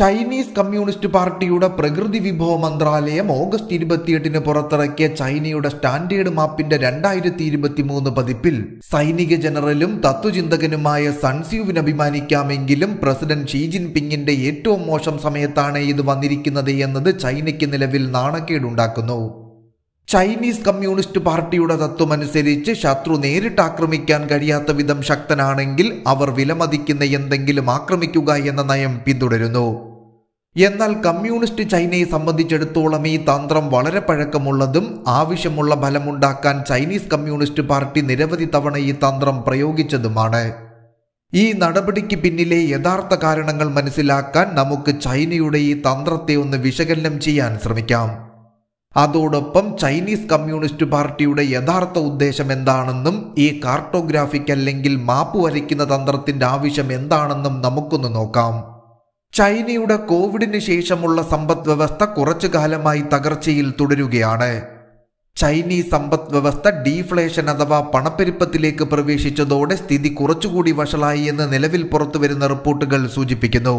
Chinese communist പാർട്ടിയുടെ പ്രകൃതി വിഭവ മന്ത്രാലയം ഓഗസ്റ്റ് ഇരുപത്തിയെട്ടിന് പുറത്തിറക്കിയ ചൈനയുടെ സ്റ്റാൻഡേർഡ് മാപ്പിന്റെ രണ്ടായിരത്തി ഇരുപത്തി മൂന്ന് പതിപ്പിൽ സൈനിക ജനറലും തത്വചിന്തകനുമായ സൺസ്യൂവിന് അഭിമാനിക്കാമെങ്കിലും പ്രസിഡന്റ് ഷീ ജിൻപിങ്ങിന്റെ ഏറ്റവും മോശം സമയത്താണ് ഇത് വന്നിരിക്കുന്നത് എന്നത് ചൈനയ്ക്ക് നിലവിൽ നാണക്കേടുണ്ടാക്കുന്നു ചൈനീസ് കമ്മ്യൂണിസ്റ്റ് പാർട്ടിയുടെ തത്വമനുസരിച്ച് ശത്രു നേരിട്ട് ആക്രമിക്കാൻ കഴിയാത്ത വിധം ശക്തനാണെങ്കിൽ അവർ വിലമതിക്കുന്ന എന്തെങ്കിലും ആക്രമിക്കുക എന്ന നയം പിന്തുടരുന്നു എന്നാൽ കമ്മ്യൂണിസ്റ്റ് ചൈനയെ സംബന്ധിച്ചിടത്തോളം ഈ തന്ത്രം വളരെ പഴക്കമുള്ളതും ആവശ്യമുള്ള ഫലമുണ്ടാക്കാൻ ചൈനീസ് കമ്മ്യൂണിസ്റ്റ് പാർട്ടി നിരവധി തവണ ഈ തന്ത്രം പ്രയോഗിച്ചതുമാണ് ഈ നടപടിക്ക് പിന്നിലെ യഥാർത്ഥ കാരണങ്ങൾ മനസ്സിലാക്കാൻ നമുക്ക് ചൈനയുടെ ഈ തന്ത്രത്തെ ഒന്ന് വിശകലനം ചെയ്യാൻ ശ്രമിക്കാം അതോടൊപ്പം ചൈനീസ് കമ്മ്യൂണിസ്റ്റ് പാർട്ടിയുടെ യഥാർത്ഥ ഉദ്ദേശം എന്താണെന്നും ഈ കാർട്ടോഗ്രാഫിക് അല്ലെങ്കിൽ മാപ്പ് വരയ്ക്കുന്ന തന്ത്രത്തിന്റെ ആവശ്യം എന്താണെന്നും നമുക്കൊന്ന് നോക്കാം ചൈനയുടെ കോവിഡിന് ശേഷമുള്ള സമ്പദ് വ്യവസ്ഥ കുറച്ചു കാലമായി തകർച്ചയിൽ തുടരുകയാണ് ചൈനീസ് സമ്പദ് വ്യവസ്ഥ ഡീഫ്ലേഷൻ അഥവാ പണപ്പെരുപ്പത്തിലേക്ക് പ്രവേശിച്ചതോടെ സ്ഥിതി കുറച്ചുകൂടി വഷളായി എന്ന് നിലവിൽ പുറത്തുവരുന്ന റിപ്പോർട്ടുകൾ സൂചിപ്പിക്കുന്നു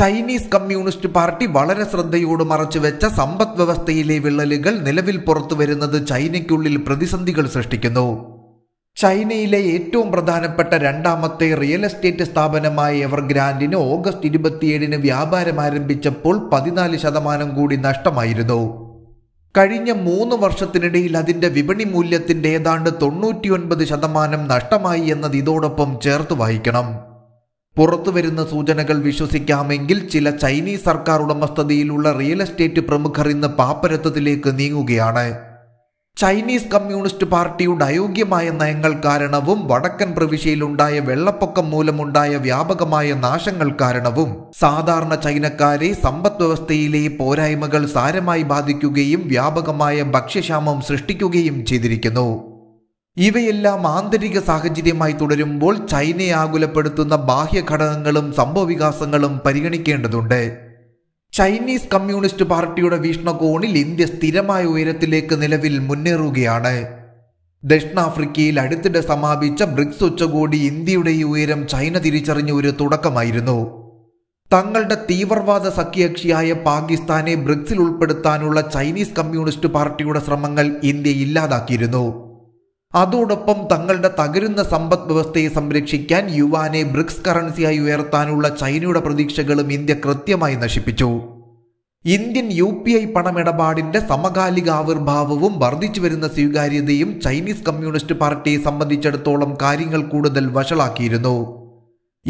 ചൈനീസ് കമ്മ്യൂണിസ്റ്റ് പാർട്ടി വളരെ ശ്രദ്ധയോട് മറച്ചുവെച്ച സമ്പദ് വ്യവസ്ഥയിലെ വിള്ളലുകൾ നിലവിൽ പുറത്തുവരുന്നത് ചൈനയ്ക്കുള്ളിൽ പ്രതിസന്ധികൾ സൃഷ്ടിക്കുന്നു ചൈനയിലെ ഏറ്റവും പ്രധാനപ്പെട്ട രണ്ടാമത്തെ റിയൽ എസ്റ്റേറ്റ് സ്ഥാപനമായ എവർഗ്രാൻഡിന് ഓഗസ്റ്റ് ഇരുപത്തിയേഴിന് വ്യാപാരം ആരംഭിച്ചപ്പോൾ പതിനാല് ശതമാനം കൂടി നഷ്ടമായിരുന്നു കഴിഞ്ഞ മൂന്ന് വർഷത്തിനിടയിൽ അതിന്റെ വിപണി മൂല്യത്തിന്റെ ഏതാണ്ട് തൊണ്ണൂറ്റിയൊൻപത് ശതമാനം നഷ്ടമായി എന്നത് ഇതോടൊപ്പം ചേർത്ത് വായിക്കണം പുറത്തുവരുന്ന സൂചനകൾ വിശ്വസിക്കാമെങ്കിൽ ചില ചൈനീസ് സർക്കാർ ഉടമസ്ഥതയിലുള്ള റിയൽ എസ്റ്റേറ്റ് പ്രമുഖർ ഇന്ന് പാപ്പരത്വത്തിലേക്ക് നീങ്ങുകയാണ് ചൈനീസ് കമ്മ്യൂണിസ്റ്റ് പാർട്ടിയുടെ അയോഗ്യമായ നയങ്ങൾ കാരണവും വടക്കൻ പ്രവിശ്യയിലുണ്ടായ വെള്ളപ്പൊക്കം മൂലമുണ്ടായ വ്യാപകമായ നാശങ്ങൾ കാരണവും സാധാരണ ചൈനക്കാരെ സമ്പദ് വ്യവസ്ഥയിലെ പോരായ്മകൾ സാരമായി ബാധിക്കുകയും വ്യാപകമായ ഭക്ഷ്യക്ഷാമം സൃഷ്ടിക്കുകയും ചെയ്തിരിക്കുന്നു ഇവയെല്ലാം ആന്തരിക സാഹചര്യമായി തുടരുമ്പോൾ ചൈനയെ ആകുലപ്പെടുത്തുന്ന ബാഹ്യ ഘടകങ്ങളും സംഭവവികാസങ്ങളും പരിഗണിക്കേണ്ടതുണ്ട് ചൈനീസ് കമ്മ്യൂണിസ്റ്റ് പാർട്ടിയുടെ വീക്ഷണകോണിൽ ഇന്ത്യ സ്ഥിരമായ ഉയരത്തിലേക്ക് നിലവിൽ മുന്നേറുകയാണ് ദക്ഷിണാഫ്രിക്കയിൽ അടുത്തിടെ സമാപിച്ച ബ്രിക്സ് ഉച്ചകോടി ഇന്ത്യയുടെ ഈ ഉയരം ചൈന തിരിച്ചറിഞ്ഞ ഒരു തുടക്കമായിരുന്നു തങ്ങളുടെ തീവ്രവാദ സഖ്യകക്ഷിയായ പാകിസ്ഥാനെ ബ്രിക്സിൽ ഉൾപ്പെടുത്താനുള്ള ചൈനീസ് കമ്മ്യൂണിസ്റ്റ് പാർട്ടിയുടെ ശ്രമങ്ങൾ ഇന്ത്യ ഇല്ലാതാക്കിയിരുന്നു അതോടൊപ്പം തങ്ങളുടെ തകരുന്ന സമ്പദ് വ്യവസ്ഥയെ സംരക്ഷിക്കാൻ യുവാനെ ബ്രിക്സ് കറൻസിയായി ഉയർത്താനുള്ള ചൈനയുടെ പ്രതീക്ഷകളും ഇന്ത്യ കൃത്യമായി നശിപ്പിച്ചു ഇന്ത്യൻ യു പി ഐ പണമിടപാടിന്റെ സമകാലിക ആവിർഭാവവും വർദ്ധിച്ചു വരുന്ന സ്വീകാര്യതയും ചൈനീസ് കമ്മ്യൂണിസ്റ്റ് പാർട്ടിയെ സംബന്ധിച്ചിടത്തോളം കാര്യങ്ങൾ കൂടുതൽ വഷളാക്കിയിരുന്നു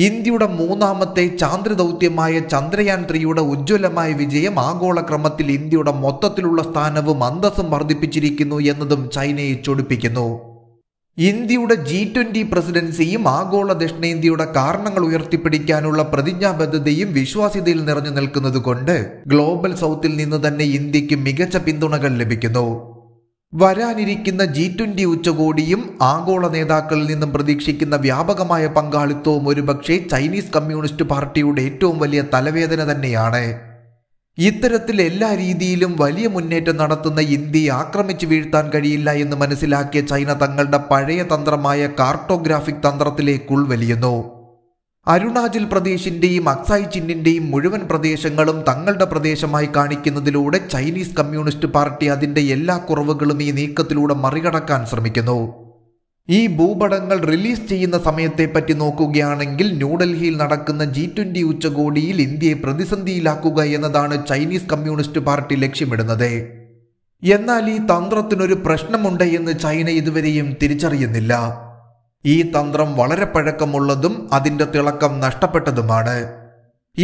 ഇന്ത്യയുടെ മൂന്നാമത്തെ ചാന്ദ്ര ദൗത്യമായ ചന്ദ്രയാൻ ത്രീയുടെ ഉജ്ജ്വലമായ വിജയം ആഗോളക്രമത്തിൽ ഇന്ത്യയുടെ മൊത്തത്തിലുള്ള സ്ഥാനവും അന്തസ്സും വർദ്ധിപ്പിച്ചിരിക്കുന്നു എന്നതും ചൈനയെ ചൊടിപ്പിക്കുന്നു ഇന്ത്യയുടെ ജി ട്വന്റി പ്രസിഡൻസിയും ആഗോള ദക്ഷിണേന്ത്യയുടെ കാരണങ്ങൾ ഉയർത്തിപ്പിടിക്കാനുള്ള പ്രതിജ്ഞാബദ്ധതയും വിശ്വാസ്യതയിൽ നിറഞ്ഞു നിൽക്കുന്നതുകൊണ്ട് ഗ്ലോബൽ സൗത്തിൽ നിന്ന് തന്നെ ഇന്ത്യക്ക് മികച്ച പിന്തുണകൾ ലഭിക്കുന്നു വരാനിരിക്കുന്ന ജി ട്വന്റി ഉച്ചകോടിയും ആഗോള നേതാക്കളിൽ നിന്നും പ്രതീക്ഷിക്കുന്ന വ്യാപകമായ പങ്കാളിത്തവും ഒരുപക്ഷെ ചൈനീസ് കമ്മ്യൂണിസ്റ്റ് പാർട്ടിയുടെ ഏറ്റവും വലിയ തലവേദന തന്നെയാണ് ഇത്തരത്തിൽ എല്ലാ രീതിയിലും വലിയ മുന്നേറ്റം നടത്തുന്ന ഇന്ത്യയെ ആക്രമിച്ചു വീഴ്ത്താൻ കഴിയില്ല എന്ന് മനസ്സിലാക്കിയ ചൈന തങ്ങളുടെ പഴയ തന്ത്രമായ കാർട്ടോഗ്രാഫിക് തന്ത്രത്തിലേക്ക് ഉൾവലിയുന്നു അരുണാചൽ പ്രദേശിന്റെയും അക്സായ് ചിന്നിന്റെയും മുഴുവൻ പ്രദേശങ്ങളും തങ്ങളുടെ പ്രദേശമായി കാണിക്കുന്നതിലൂടെ ചൈനീസ് കമ്മ്യൂണിസ്റ്റ് പാർട്ടി അതിന്റെ എല്ലാ കുറവുകളും ഈ നീക്കത്തിലൂടെ മറികടക്കാൻ ശ്രമിക്കുന്നു ഈ ഭൂപടങ്ങൾ റിലീസ് ചെയ്യുന്ന സമയത്തെപ്പറ്റി നോക്കുകയാണെങ്കിൽ ന്യൂഡൽഹിയിൽ നടക്കുന്ന ജി ട്വൻ്റി ഉച്ചകോടിയിൽ ഇന്ത്യയെ പ്രതിസന്ധിയിലാക്കുക എന്നതാണ് ചൈനീസ് കമ്മ്യൂണിസ്റ്റ് പാർട്ടി ലക്ഷ്യമിടുന്നത് എന്നാൽ ഈ തന്ത്രത്തിനൊരു പ്രശ്നമുണ്ട് എന്ന് ചൈന ഇതുവരെയും തിരിച്ചറിയുന്നില്ല ഈ തന്ത്രം വളരെ പഴക്കമുള്ളതും അതിൻ്റെ തിളക്കം നഷ്ടപ്പെട്ടതുമാണ്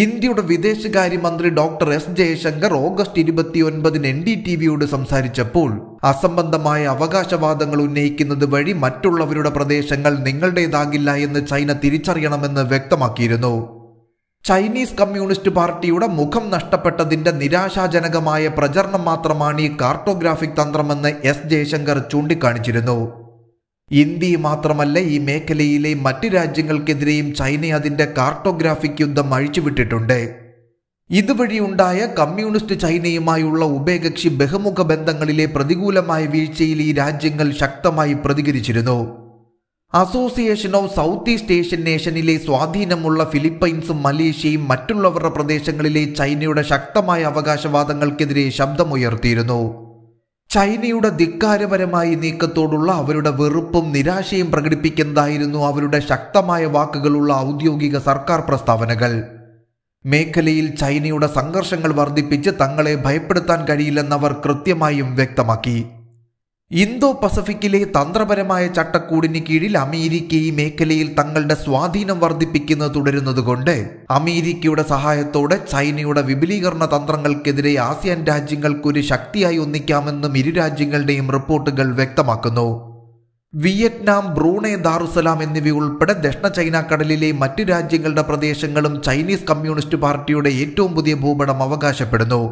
ഇന്ത്യയുടെ വിദേശകാര്യമന്ത്രി ഡോക്ടർ എസ് ജയശങ്കർ ഓഗസ്റ്റ് ഇരുപത്തിയൊൻപതിന് എൻ ഡി ടി വിയോട് സംസാരിച്ചപ്പോൾ അസംബന്ധമായ അവകാശവാദങ്ങൾ ഉന്നയിക്കുന്നത് വഴി മറ്റുള്ളവരുടെ പ്രദേശങ്ങൾ നിങ്ങളുടേതാകില്ല എന്ന് ചൈന തിരിച്ചറിയണമെന്ന് വ്യക്തമാക്കിയിരുന്നു ചൈനീസ് കമ്മ്യൂണിസ്റ്റ് പാർട്ടിയുടെ മുഖം നഷ്ടപ്പെട്ടതിന്റെ നിരാശാജനകമായ പ്രചരണം മാത്രമാണ് ഈ കാർട്ടോഗ്രാഫിക് തന്ത്രമെന്ന് എസ് ജയശങ്കർ ചൂണ്ടിക്കാണിച്ചിരുന്നു ഇന്ത്യ മാത്രമല്ല ഈ മേഖലയിലെ മറ്റ് രാജ്യങ്ങൾക്കെതിരെയും ചൈന അതിന്റെ കാർട്ടോഗ്രാഫിക് യുദ്ധം അഴിച്ചുവിട്ടിട്ടുണ്ട് ഇതുവഴി ഉണ്ടായ കമ്മ്യൂണിസ്റ്റ് ചൈനയുമായുള്ള ഉഭയകക്ഷി ബഹുമുഖ ബന്ധങ്ങളിലെ പ്രതികൂലമായ വീഴ്ചയിൽ ഈ രാജ്യങ്ങൾ ശക്തമായി പ്രതികരിച്ചിരുന്നു association of south east Asian നേഷനിലെ സ്വാധീനമുള്ള ഫിലിപ്പൈൻസും മലേഷ്യയും മറ്റുള്ളവരുടെ പ്രദേശങ്ങളിലെ ചൈനയുടെ ശക്തമായ അവകാശവാദങ്ങൾക്കെതിരെ ശബ്ദമുയർത്തിയിരുന്നു ചൈനയുടെ ധിക്കാരപരമായ നീക്കത്തോടുള്ള അവരുടെ വെറുപ്പും നിരാശയും പ്രകടിപ്പിക്കുന്നതായിരുന്നു അവരുടെ ശക്തമായ വാക്കുകളുള്ള ഔദ്യോഗിക സർക്കാർ പ്രസ്താവനകൾ മേഖലയിൽ ചൈനയുടെ സംഘർഷങ്ങൾ വർദ്ധിപ്പിച്ച് തങ്ങളെ ഭയപ്പെടുത്താൻ കഴിയില്ലെന്നവർ കൃത്യമായും വ്യക്തമാക്കി ഇന്തോ പസഫിക്കിലെ തന്ത്രപരമായ ചട്ടക്കൂടിന് കീഴിൽ അമേരിക്ക ഈ മേഖലയിൽ തങ്ങളുടെ സ്വാധീനം വർദ്ധിപ്പിക്കുന്നത് തുടരുന്നതുകൊണ്ട് അമേരിക്കയുടെ സഹായത്തോടെ ചൈനയുടെ വിപുലീകരണ തന്ത്രങ്ങൾക്കെതിരെ ആസിയാൻ രാജ്യങ്ങൾക്ക് ഒരു ശക്തിയായി ഒന്നിക്കാമെന്നും ഇരു രാജ്യങ്ങളുടെയും റിപ്പോർട്ടുകൾ വ്യക്തമാക്കുന്നു വിയറ്റ്നാം ബ്രൂണെ ദാറുസലാം എന്നിവയുൾപ്പെടെ ദക്ഷിണ ചൈന കടലിലെ മറ്റു രാജ്യങ്ങളുടെ പ്രദേശങ്ങളും ചൈനീസ് കമ്മ്യൂണിസ്റ്റ് പാർട്ടിയുടെ ഏറ്റവും പുതിയ ഭൂപടം അവകാശപ്പെടുന്നു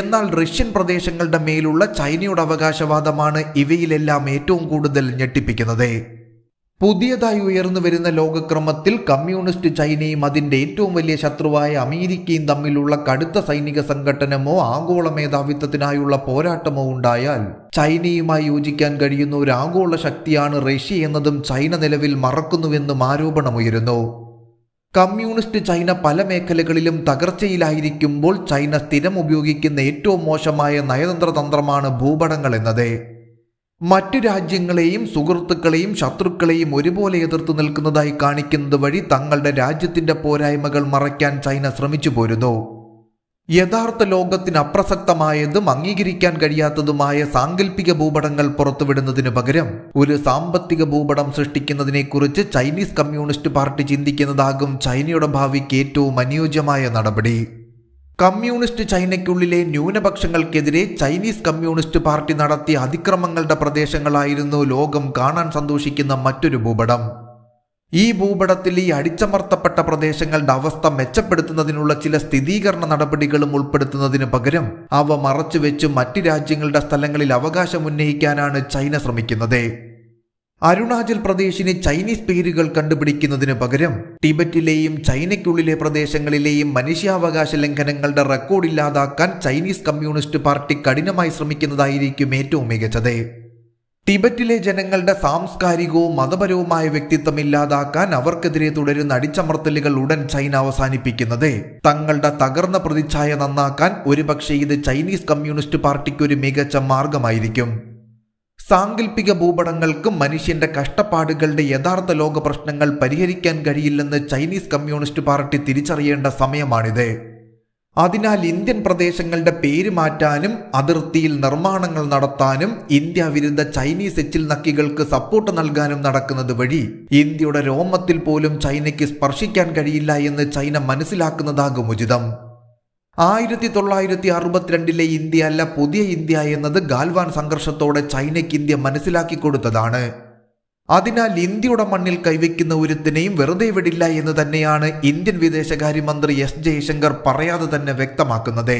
എന്നാൽ റഷ്യൻ പ്രദേശങ്ങളുടെ മേലുള്ള ചൈനയുടെ അവകാശവാദമാണ് ഇവയിലെല്ലാം ഏറ്റവും കൂടുതൽ ഞെട്ടിപ്പിക്കുന്നത് പുതിയതായി ഉയർന്നു വരുന്ന ലോകക്രമത്തിൽ കമ്മ്യൂണിസ്റ്റ് ചൈനയും അതിൻ്റെ ഏറ്റവും വലിയ ശത്രുവായ അമേരിക്കയും തമ്മിലുള്ള കടുത്ത സൈനിക സംഘടനമോ ആഗോള മേധാവിത്വത്തിനായുള്ള പോരാട്ടമോ ഉണ്ടായാൽ ചൈനയുമായി യോജിക്കാൻ കഴിയുന്ന ഒരു ആഗോള ശക്തിയാണ് റഷ്യ എന്നതും ചൈന നിലവിൽ മറക്കുന്നുവെന്നും ആരോപണമുയരുന്നു കമ്മ്യൂണിസ്റ്റ് ചൈന പല മേഖലകളിലും തകർച്ചയിലായിരിക്കുമ്പോൾ ചൈന സ്ഥിരം ഉപയോഗിക്കുന്ന ഏറ്റവും മോശമായ നയതന്ത്ര തന്ത്രമാണ് ഭൂപടങ്ങൾ എന്നത് മറ്റു രാജ്യങ്ങളെയും സുഹൃത്തുക്കളെയും ശത്രുക്കളെയും ഒരുപോലെ എതിർത്തു നിൽക്കുന്നതായി കാണിക്കുന്നത് വഴി തങ്ങളുടെ രാജ്യത്തിന്റെ പോരായ്മകൾ മറയ്ക്കാൻ ചൈന ശ്രമിച്ചു പോരുന്നു യഥാർത്ഥ ലോകത്തിന് അപ്രസക്തമായതും അംഗീകരിക്കാൻ കഴിയാത്തതുമായ സാങ്കല്പിക ഭൂപടങ്ങൾ പുറത്തുവിടുന്നതിനു പകരം ഒരു സാമ്പത്തിക ഭൂപടം സൃഷ്ടിക്കുന്നതിനെക്കുറിച്ച് ചൈനീസ് കമ്മ്യൂണിസ്റ്റ് പാർട്ടി ചിന്തിക്കുന്നതാകും ചൈനയുടെ ഭാവിക്ക് ഏറ്റവും അനുയോജ്യമായ നടപടി കമ്മ്യൂണിസ്റ്റ് ചൈനയ്ക്കുള്ളിലെ ന്യൂനപക്ഷങ്ങൾക്കെതിരെ ചൈനീസ് കമ്മ്യൂണിസ്റ്റ് പാർട്ടി നടത്തിയ അതിക്രമങ്ങളുടെ പ്രദേശങ്ങളായിരുന്നു ലോകം കാണാൻ സന്തോഷിക്കുന്ന മറ്റൊരു ഭൂപടം ഈ ഭൂപടത്തിൽ ഈ അടിച്ചമർത്തപ്പെട്ട പ്രദേശങ്ങളുടെ അവസ്ഥ മെച്ചപ്പെടുത്തുന്നതിനുള്ള ചില സ്ഥിരീകരണ നടപടികളും ഉൾപ്പെടുത്തുന്നതിന് പകരം അവ മറച്ചുവെച്ച് മറ്റ് രാജ്യങ്ങളുടെ സ്ഥലങ്ങളിൽ അവകാശം ഉന്നയിക്കാനാണ് ചൈന ശ്രമിക്കുന്നത് അരുണാചൽ പ്രദേശിന് ചൈനീസ് പേരുകൾ കണ്ടുപിടിക്കുന്നതിന് പകരം ടിബറ്റിലെയും ചൈനയ്ക്കുള്ളിലെ പ്രദേശങ്ങളിലെയും മനുഷ്യാവകാശ ലംഘനങ്ങളുടെ റെക്കോർഡ് ഇല്ലാതാക്കാൻ ചൈനീസ് കമ്മ്യൂണിസ്റ്റ് പാർട്ടി കഠിനമായി ശ്രമിക്കുന്നതായിരിക്കും ഏറ്റവും മികച്ചത് ടിബറ്റിലെ ജനങ്ങളുടെ സാംസ്കാരികവും മതപരവുമായ വ്യക്തിത്വം ഇല്ലാതാക്കാൻ അവർക്കെതിരെ തുടരുന്ന അടിച്ചമർത്തലുകൾ ഉടൻ ചൈന അവസാനിപ്പിക്കുന്നത് തങ്ങളുടെ തകർന്ന പ്രതിച്ഛായ നന്നാക്കാൻ ഒരുപക്ഷെ ഇത് ചൈനീസ് കമ്മ്യൂണിസ്റ്റ് പാർട്ടിക്ക് ഒരു മികച്ച മാർഗമായിരിക്കും സാങ്കല്പിക ഭൂപടങ്ങൾക്കും മനുഷ്യന്റെ കഷ്ടപ്പാടുകളുടെ യഥാർത്ഥ ലോക പ്രശ്നങ്ങൾ പരിഹരിക്കാൻ കഴിയില്ലെന്ന് ചൈനീസ് കമ്മ്യൂണിസ്റ്റ് പാർട്ടി തിരിച്ചറിയേണ്ട സമയമാണിത് അതിനാൽ ഇന്ത്യൻ പ്രദേശങ്ങളുടെ പേര് മാറ്റാനും അതിർത്തിയിൽ നിർമ്മാണങ്ങൾ നടത്താനും ഇന്ത്യ വിരുദ്ധ ചൈനീസ് എച്ചിൽ നക്കികൾക്ക് സപ്പോർട്ട് നൽകാനും നടക്കുന്നത് വഴി ഇന്ത്യയുടെ രോമത്തിൽ പോലും ചൈനയ്ക്ക് സ്പർശിക്കാൻ കഴിയില്ല എന്ന് ചൈന മനസ്സിലാക്കുന്നതാകും ഉചിതം ആയിരത്തി തൊള്ളായിരത്തി അറുപത്തിരണ്ടിലെ ഇന്ത്യ അല്ല പുതിയ ഇന്ത്യ എന്നത് ഗാൽവാൻ സംഘർഷത്തോടെ ചൈനയ്ക്ക് ഇന്ത്യ മനസ്സിലാക്കി കൊടുത്തതാണ് അതിനാൽ ഇന്ത്യയുടെ മണ്ണിൽ കൈവയ്ക്കുന്ന ഒരുത്തിനെയും വെറുതെ വിടില്ല എന്ന് തന്നെയാണ് ഇന്ത്യൻ വിദേശകാര്യമന്ത്രി എസ് ജയശങ്കർ പറയാതെ തന്നെ വ്യക്തമാക്കുന്നത്